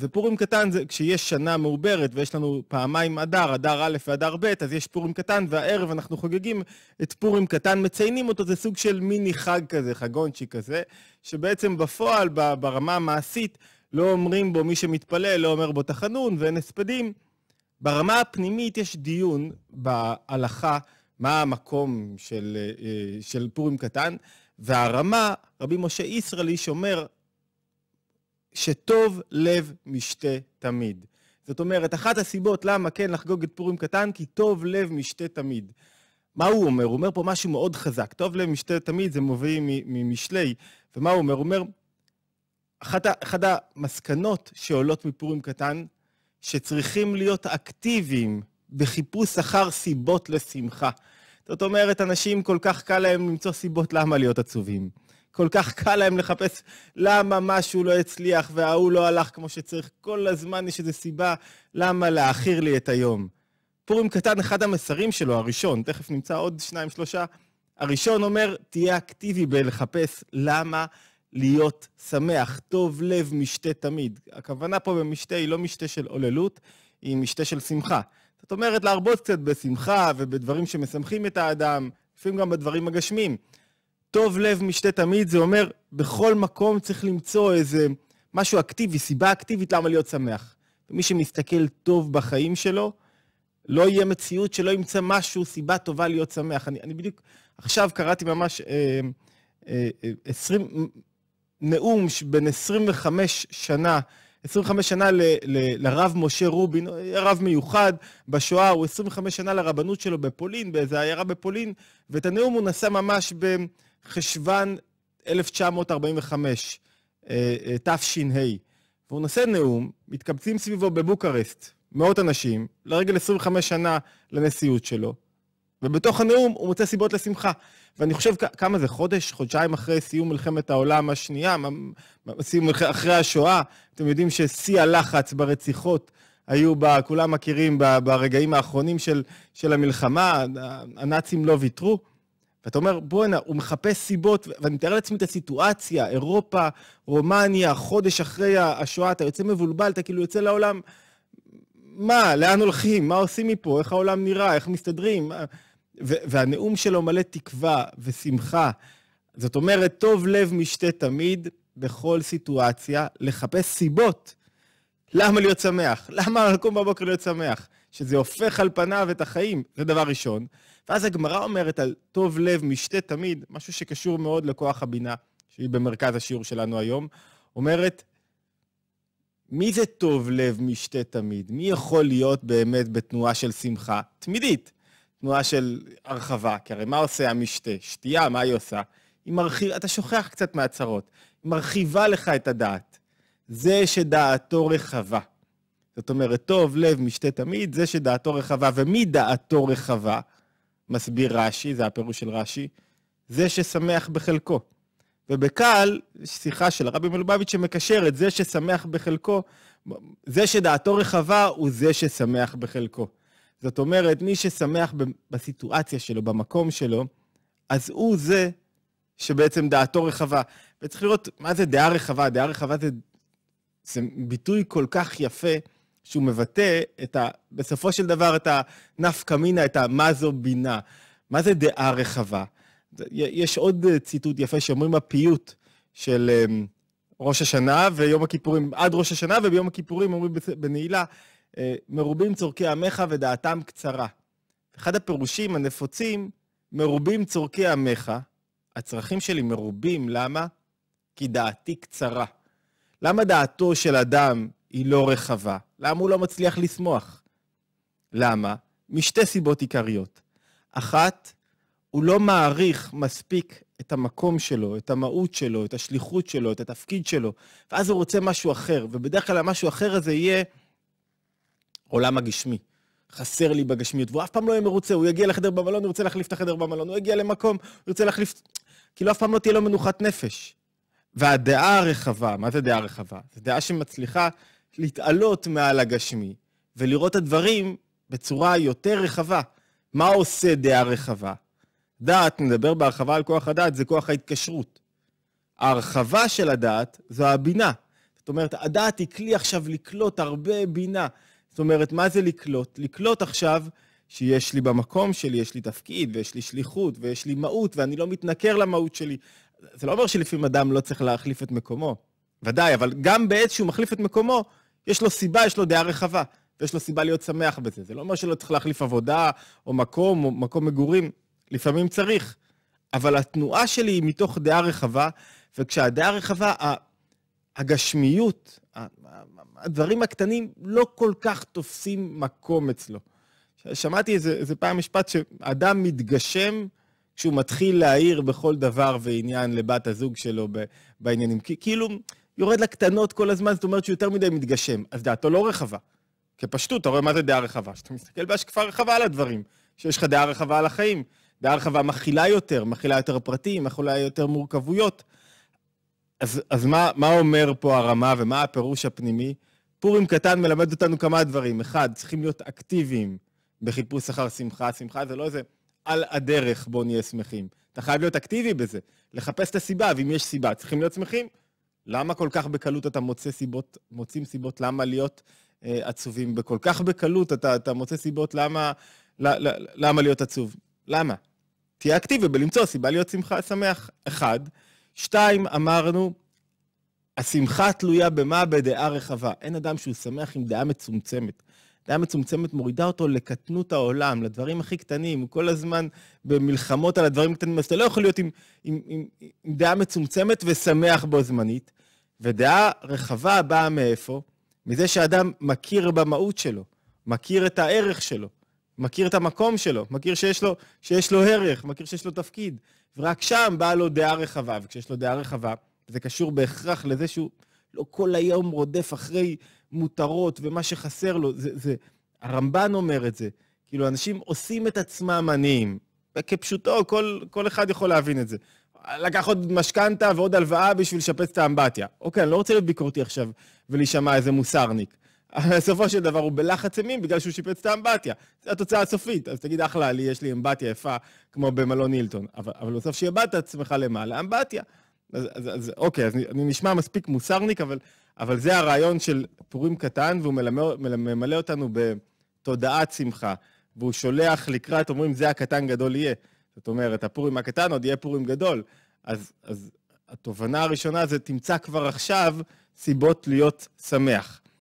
ופורים קטן זה כשיש שנה מעוברת ויש לנו פעמיים אדר, אדר א' ואדר ב', אז יש פורים קטן, והערב אנחנו חוגגים את פורים קטן, מציינים אותו, זה סוג של מיני חג כזה, חגונצ'י כזה, שבעצם בפועל, ברמה המעשית, לא אומרים בו, מי שמתפלל לא אומר בו תחנון ואין הספדים. ברמה הפנימית יש דיון בהלכה מה המקום של, אה, של פורים קטן, והרמה, רבי משה ישראלי, שאומר, שטוב לב משתה תמיד. זאת אומרת, אחת הסיבות למה כן לחגוג את פורים קטן, כי טוב לב משתה תמיד. מה הוא אומר? הוא אומר פה משהו מאוד חזק. טוב לב משתה תמיד, זה מוביא ממשלי. ומה הוא אומר? הוא אומר, אחת, אחת המסקנות שעולות מפורים קטן, שצריכים להיות אקטיביים בחיפוש אחר סיבות לשמחה. זאת אומרת, אנשים כל כך קל להם למצוא סיבות למה להיות עצובים. כל כך קל להם לחפש למה משהו לא הצליח וההוא לא הלך כמו שצריך. כל הזמן יש איזו סיבה למה להעכיר לי את היום. פורים קטן, אחד המסרים שלו, הראשון, תכף נמצא עוד שניים, שלושה, הראשון אומר, תהיה אקטיבי בלחפש למה להיות שמח, טוב לב משתה תמיד. הכוונה פה במשתה היא לא משתה של עוללות, היא משתה של שמחה. זאת אומרת, להרבות קצת בשמחה ובדברים שמשמחים את האדם, לפעמים גם בדברים הגשמים. טוב לב משתה תמיד, זה אומר, בכל מקום צריך למצוא איזה משהו אקטיבי, סיבה אקטיבית למה להיות שמח. ומי שמסתכל טוב בחיים שלו, לא יהיה מציאות שלא ימצא משהו, סיבה טובה להיות שמח. אני, אני בדיוק עכשיו קראתי ממש אה, אה, אה, 20, נאום בן 25 שנה, 25 שנה ל, ל, לרב משה רובין, רב מיוחד בשואה, הוא 25 שנה לרבנות שלו בפולין, באיזו עיירה בפולין, ואת הנאום הוא נשא ממש ב... חשוון 1945, אה, אה, תש"ה, והוא נושא נאום, מתקבצים סביבו בבוקרשט מאות אנשים, לרגל 25 שנה לנשיאות שלו, ובתוך הנאום הוא מוצא סיבות לשמחה. ואני חושב, כמה זה, חודש, חודשיים אחרי סיום מלחמת העולם השנייה, סיום אחרי השואה, אתם יודעים ששיא הלחץ ברציחות היו, בה, כולם מכירים, ברגעים האחרונים של, של המלחמה, הנאצים לא ויתרו. ואתה אומר, בואנה, הוא מחפש סיבות, ואני מתאר לעצמי את הסיטואציה, אירופה, רומניה, חודש אחרי השואה, אתה יוצא מבולבל, אתה כאילו יוצא לעולם, מה, לאן הולכים, מה עושים מפה, איך העולם נראה, איך מסתדרים. והנאום שלו מלא תקווה ושמחה. זאת אומרת, טוב לב משתה תמיד, בכל סיטואציה, לחפש סיבות למה להיות שמח, למה לקום בבוקר להיות שמח. שזה הופך על פניו את החיים, זה דבר ראשון. ואז הגמרא אומרת על טוב לב משתה תמיד, משהו שקשור מאוד לכוח הבינה, שהיא במרכז השיעור שלנו היום, אומרת, מי זה טוב לב משתה תמיד? מי יכול להיות באמת בתנועה של שמחה תמידית? תנועה של הרחבה, כי הרי מה עושה המשתה? שתייה, מה היא עושה? היא מרחיבה, אתה שוכח קצת מהצהרות, היא מרחיבה לך את הדעת. זה שדעתו רחבה. זאת אומרת, טוב לב משתה תמיד, זה שדעתו רחבה, ומי דעתו רחבה, מסביר רש"י, זה הפירוש של רש"י, זה ששמח בחלקו. ובקהל, שיחה של הרבי מלובביץ' שמקשר את זה ששמח בחלקו, זה שדעתו רחבה הוא זה ששמח בחלקו. זאת אומרת, מי ששמח בסיטואציה שלו, במקום שלו, אז הוא זה שבעצם דעתו רחבה. וצריך לראות מה זה דעה רחבה. דעה רחבה זה, זה ביטוי כל כך יפה. שהוא מבטא את ה, בסופו של דבר את הנפקא מינה, את המה זו בינה. מה זה דעה רחבה? יש עוד אה, ציטוט יפה שאומרים הפיוט של אמ, ראש השנה ויום הכיפורים, עד ראש השנה וביום הכיפורים אומרים בנעילה, אה, מרובים צורכי עמך ודעתם קצרה. אחד הפירושים הנפוצים, מרובים צורכי עמך, הצרכים שלי מרובים, למה? כי דעתי קצרה. למה דעתו של אדם היא לא רחבה? למה הוא לא מצליח לשמוח? למה? משתי סיבות עיקריות. אחת, הוא לא מעריך מספיק את המקום שלו, את המהות שלו, את השליחות שלו, את התפקיד שלו, ואז הוא רוצה משהו אחר, ובדרך כלל המשהו אחר הזה יהיה עולם הגשמי. חסר לי בגשמיות, והוא אף פעם לא יהיה מרוצה, הוא יגיע לחדר במלון, הוא ירצה להחליף את החדר במלון, הוא יגיע למקום, הוא ירצה להחליף... כאילו אף פעם לא תהיה לו מנוחת נפש. והדעה הרחבה, מה זה דעה רחבה? זו דעה שמצליחה להתעלות מעל הגשמי ולראות את הדברים בצורה יותר רחבה. מה עושה דעה רחבה? דעת, נדבר בהרחבה על כוח הדעת, זה כוח ההתקשרות. ההרחבה של הדעת זו הבינה. זאת אומרת, הדעת היא כלי עכשיו לקלוט הרבה בינה. זאת אומרת, מה זה לקלוט? לקלוט עכשיו שיש לי במקום שלי, יש לי תפקיד, ויש לי שליחות, ויש לי מהות, ואני לא מתנכר למהות שלי. זה לא אומר שלפעמים אדם לא צריך להחליף את מקומו. ודאי, אבל גם בעת שהוא מחליף את מקומו, יש לו סיבה, יש לו דעה רחבה, ויש לו סיבה להיות שמח בזה. זה לא אומר שלא צריך להחליף עבודה, או מקום, או מקום מגורים, לפעמים צריך. אבל התנועה שלי היא מתוך דעה רחבה, וכשהדעה הרחבה, הגשמיות, הדברים הקטנים לא כל כך תופסים מקום אצלו. שמעתי איזה, איזה פעם משפט שאדם מתגשם כשהוא מתחיל להעיר בכל דבר ועניין לבת הזוג שלו בעניינים. כאילו, יורד לקטנות כל הזמן, זאת אומרת שהוא יותר מדי מתגשם, אז דעתו לא רחבה. כפשטות, אתה רואה מה זה דעה רחבה? שאתה מסתכל בהשקפה רחבה על הדברים, שיש לך דעה רחבה על החיים. דעה רחבה מכילה יותר, מכילה יותר פרטים, מכילה יותר מורכבויות. אז, אז מה, מה אומר פה הרמה ומה הפירוש הפנימי? פורים קטן מלמד אותנו כמה דברים. אחד, צריכים להיות אקטיביים בחיפוש אחר שמחה. שמחה זה לא איזה על הדרך בוא נהיה שמחים. אתה חייב להיות אקטיבי בזה, לחפש את הסיבה, ואם יש סיבה, צריכים להיות שמחים. למה כל כך בקלות אתה מוצא סיבות, מוצאים סיבות למה להיות אה, עצובים? בכל כך בקלות אתה, אתה מוצא סיבות למה, למה, למה להיות עצוב. למה? תהיה אקטיבי בלמצוא סיבה להיות שמחה, שמח. אחד. שתיים, אמרנו, השמחה תלויה במה? בדעה רחבה. אין אדם שהוא שמח עם דעה מצומצמת. דעה מצומצמת מורידה אותו לקטנות העולם, לדברים הכי קטנים, הוא כל הזמן במלחמות על הדברים הקטנים, אז אתה לא יכול להיות עם, עם, עם, עם דעה מצומצמת ושמח בו זמנית. ודעה רחבה באה מאיפה? מזה שאדם מכיר במהות שלו, מכיר את הערך שלו, מכיר את המקום שלו, מכיר שיש לו, שיש לו ערך, מכיר שיש לו תפקיד, ורק שם באה לו דעה רחבה. וכשיש לו דעה רחבה, זה קשור בהכרח לזה שהוא לא כל היום רודף אחרי מותרות ומה שחסר לו. זה, זה, הרמב"ן אומר את זה. כאילו, אנשים עושים את עצמם עניים. כפשוטו, כל, כל אחד יכול להבין את זה. לקח עוד משכנתה ועוד הלוואה בשביל לשפץ את האמבטיה. אוקיי, אני לא רוצה להיות ביקורתי עכשיו ולהישמע איזה מוסרניק. בסופו של דבר הוא בלחץ אימים בגלל שהוא שיפץ את האמבטיה. זו התוצאה הסופית. אז תגיד, אחלה, לי יש לי אמבטיה יפה כמו במלון הילטון. אבל, אבל בסוף שאיבדת את עצמך למעלה, אמבטיה. אז, אז, אז אוקיי, אז אני אני נשמע מספיק מוסרניק, אבל, אבל זה הרעיון של פורים קטן, והוא מלמל, ממלא אותנו בתודעת שמחה. והוא שולח לקראת, אומרים, זה הקטן גדול יהיה. זאת אומרת, הפורים הקטן עוד יהיה פורים גדול. אז, אז התובנה הראשונה זה תמצא כבר עכשיו סיבות להיות שמח.